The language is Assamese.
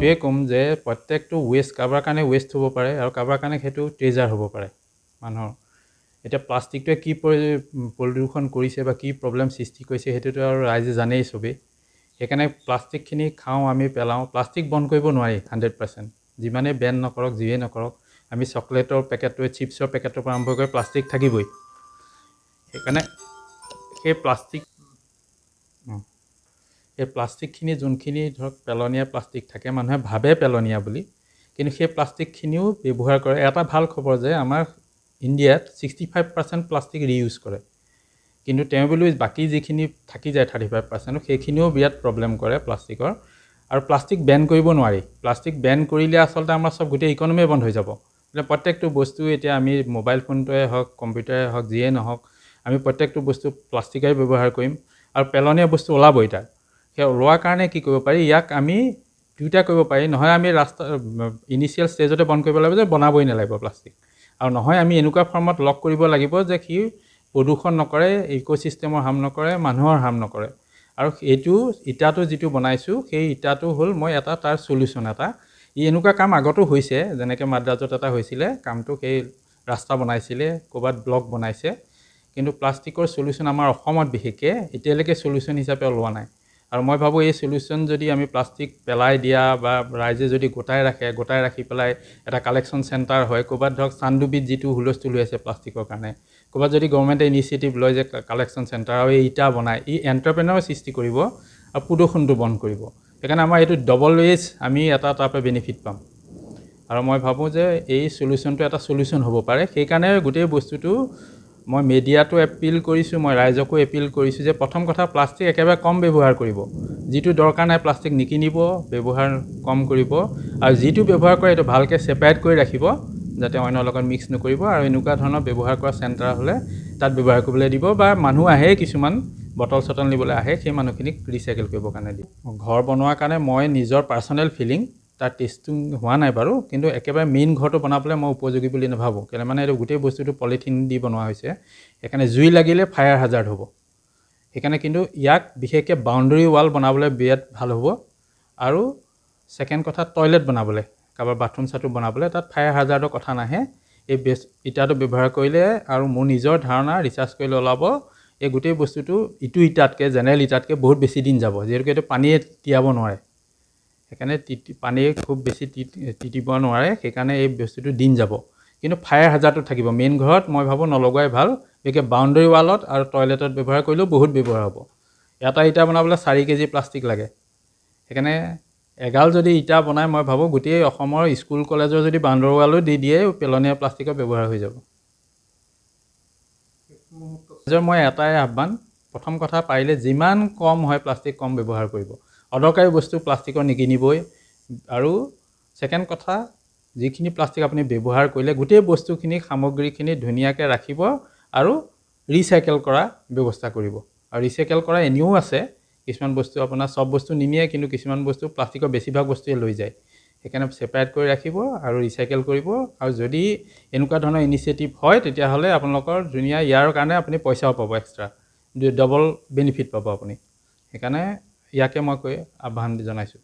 সেইটোৱে ক'ম যে প্ৰত্যেকটো ৱেষ্ট কাৰোবাৰ কাৰণে ৱেষ্ট হ'ব পাৰে আৰু কাৰোবাৰ কাৰণে সেইটো ট্ৰেজাৰ হ'ব পাৰে মানুহৰ এতিয়া প্লাষ্টিকটোৱে কি প্ৰদূষণ কৰিছে বা কি প্ৰব্লেম সৃষ্টি কৰিছে সেইটোতো আৰু ৰাইজে জানেই চবেই সেইকাৰণে প্লাষ্টিকখিনি খাওঁ আমি পেলাওঁ প্লাষ্টিক বন্ধ কৰিব নোৱাৰি হাণ্ড্ৰেড পাৰ্চেণ্ট যিমানেই বেন নকৰক যিয়ে নকৰক আমি চকলেটৰ পেকেটটোৱে চিপ্ছৰ পেকেটৰ পৰা আৰম্ভ কৰি প্লাষ্টিক থাকিবই সেইকাৰণে সেই প্লাষ্টিক সেই প্লাষ্টিকখিনি যোনখিনি ধৰক পেলনীয়া প্লাষ্টিক থাকে মানুহে ভাবে পেলনীয়া বুলি কিন্তু সেই প্লাষ্টিকখিনিও ব্যৱহাৰ কৰে এটা ভাল খবৰ যে আমাৰ ইণ্ডিয়াত sixty five percent plastic reuse কৰে কিন্তু তেওঁ বুলি বাকী যিখিনি থাকি যায় থাৰ্টি ফাইভ পাৰ্চেণ্ট সেইখিনিও বিৰাট প্ৰব্লেম কৰে প্লাষ্টিকৰ আৰু প্লাষ্টিক বেন কৰিব নোৱাৰি প্লাষ্টিক বেন কৰিলে আচলতে আমাৰ চব গোটেই ইকনমিয়ে বন্ধ হৈ যাব মানে প্ৰত্যেকটো বস্তু এতিয়া আমি মোবাইল ফোনটোৱে হওক কম্পিউটাৰে হওক যিয়ে নহওক আমি প্ৰত্যেকটো বস্তু প্লাষ্টিকেই ব্যৱহাৰ কৰিম আৰু পেলনীয়া বস্তু ওলাবই তাৰ সেই ওলোৱাৰ কাৰণে কি কৰিব পাৰি ইয়াক আমি দুয়োটা কৰিব পাৰি নহয় আমি ৰাস্তা ইনিচিয়েল ষ্টেজতে বন্ধ কৰিব লাগিব যে বনাবই নালাগিব প্লাষ্টিক আৰু নহয় আমি এনেকুৱা ফৰ্মত লগ কৰিব লাগিব যে সি প্ৰদূষণ নকৰে ইক' ইক'চিষ্টেমৰ হাৰ্ম নকৰে মানুহৰ হাৰ্ম নকৰে আৰু এইটো ইটাটো যিটো বনাইছোঁ সেই ইটাটো হ'ল মই এটা তাৰ চলিউশ্যন এটা ই এনেকুৱা কাম আগতো হৈছে যেনেকৈ মাদ্ৰাজত এটা হৈছিলে কামটো সেই ৰাস্তা বনাইছিলে ক'ৰবাত ব্লক বনাইছে কিন্তু প্লাষ্টিকৰ চলিউশ্যন আমাৰ অসমত বিশেষকৈ এতিয়ালৈকে চলিউশ্যন হিচাপে ওলোৱা নাই আৰু মই ভাবোঁ এই চলিউশ্যন যদি আমি প্লাষ্টিক পেলাই দিয়া বা ৰাইজে যদি গোটাই ৰাখে গোটাই ৰাখি পেলাই এটা কালেকশ্যন চেণ্টাৰ হয় ক'ৰবাত ধৰক চানডুবিত যিটো হুলস্থুল হৈ আছে প্লাষ্টিকৰ কাৰণে ক'ৰবাত যদি গভৰ্ণমেণ্টে ইনিচিয়েটিভ লয় যে কালেকশ্যন চেণ্টাৰ আৰু এই ইটা বনায় ই এণ্টাৰপ্ৰেনাৰ সৃষ্টি কৰিব আৰু প্ৰদূষণটো বন্ধ কৰিব সেইকাৰণে আমাৰ এইটো ডবল ৱেজ আমি এটা তাৰ পৰা বেনিফিট পাম আৰু মই ভাবোঁ যে এই চলিউশ্যনটো এটা চলিউশ্যন হ'ব পাৰে সেইকাৰণে গোটেই বস্তুটো মই মিডিয়াটো এপিল কৰিছোঁ মই ৰাইজকো এপিল কৰিছোঁ যে প্ৰথম কথা প্লাষ্টিক একেবাৰে কম ব্যৱহাৰ কৰিব যিটো দৰকাৰ নাই প্লাষ্টিক নিকিনিব ব্যৱহাৰ কম কৰিব আৰু যিটো ব্যৱহাৰ কৰে এইটো ভালকৈ ছেপাৰেট কৰি ৰাখিব যাতে অন্যৰ লগত মিক্স নকৰিব আৰু এনেকুৱা ধৰণৰ ব্যৱহাৰ কৰা চেণ্টাৰ হ'লে তাত ব্যৱহাৰ কৰিবলৈ দিব বা মানুহ আহে কিছুমান বটল চটল নিবলৈ আহে সেই মানুহখিনিক ৰিচাইকেল কৰিবৰ কাৰণে দিব ঘৰ বনোৱাৰ কাৰণে মই নিজৰ পাৰ্চনেল ফিলিং তাৰ টেষ্টিং হোৱা নাই বাৰু কিন্তু একেবাৰে মেইন ঘৰটো বনাবলৈ মই উপযোগী বুলি নাভাবোঁ কেলে মানে এইটো গোটেই বস্তুটো পলিথিন দি বনোৱা হৈছে সেইকাৰণে জুই লাগিলে ফায়াৰ হাজাৰ হ'ব সেইকাৰণে কিন্তু ইয়াক বিশেষকৈ বাউণ্ডেৰী ৱাল বনাবলৈ বিৰাট ভাল হ'ব আৰু ছেকেণ্ড কথা টয়লেট বনাবলৈ কাৰোবাৰ বাথৰুম চাথৰুম বনাবলৈ তাত ফায়াৰ হাজাৰ্ডৰ কথা নাহে এই বেচ ইটাটো ব্যৱহাৰ কৰিলে আৰু মোৰ নিজৰ ধাৰণা ৰিচাৰ্জ কৰিলে ওলাব এই গোটেই বস্তুটো ইটো ইটাতকৈ জেনেৰেল ইটাতকৈ বহুত বেছি দিন যাব যিহেতুকে এইটো পানীয়ে তিয়াব নোৱাৰে সেইকাৰণে তিতি পানী খুব বেছি তিতিব নোৱাৰে সেইকাৰণে এই বস্তুটো দিন যাব কিন্তু ফায়াৰ হাজাৰটো থাকিব মেইন ঘৰত মই ভাবোঁ নলগোৱাই ভাল গতিকে বাউণ্ডেৰী ৱালত আৰু টয়লেটত ব্যৱহাৰ কৰিলেও বহুত ব্যৱহাৰ হ'ব এটা ইটা বনাবলৈ চাৰি কেজি প্লাষ্টিক লাগে সেইকাৰণে এগাল যদি ইটা বনাই মই ভাবোঁ গোটেই অসমৰ স্কুল কলেজৰ যদি বাউণ্ডেৰী ৱালো দি দিয়ে পেলনীয়া প্লাষ্টিকৰ ব্যৱহাৰ হৈ যাব মই এটাই আহ্বান প্ৰথম কথা পাৰিলে যিমান কম হয় প্লাষ্টিক কম ব্যৱহাৰ কৰিব অদৰকাৰী বস্তু প্লাষ্টিকৰ নিকিনিবই আৰু ছেকেণ্ড কথা যিখিনি প্লাষ্টিক আপুনি ব্যৱহাৰ কৰিলে গোটেই বস্তুখিনি সামগ্ৰীখিনি ধুনীয়াকৈ ৰাখিব আৰু ৰিচাইকেল কৰা ব্যৱস্থা কৰিব আৰু ৰিচাইকেল কৰা এনেও আছে কিছুমান বস্তু আপোনাৰ চব বস্তু নিনিয়ে কিন্তু কিছুমান বস্তু প্লাষ্টিকৰ বেছিভাগ বস্তুৱে লৈ যায় সেইকাৰণে ছেপাৰেট কৰি ৰাখিব আৰু ৰিচাইকেল কৰিব আৰু যদি এনেকুৱা ধৰণৰ ইনিচিয়েটিভ হয় তেতিয়াহ'লে আপোনালোকৰ ধুনীয়া ইয়াৰ কাৰণে আপুনি পইচাও পাব এক্সট্ৰা ডবল বেনিফিট পাব আপুনি সেইকাৰণে ইয়াকে মই কৈ আহ্বান জনাইছোঁ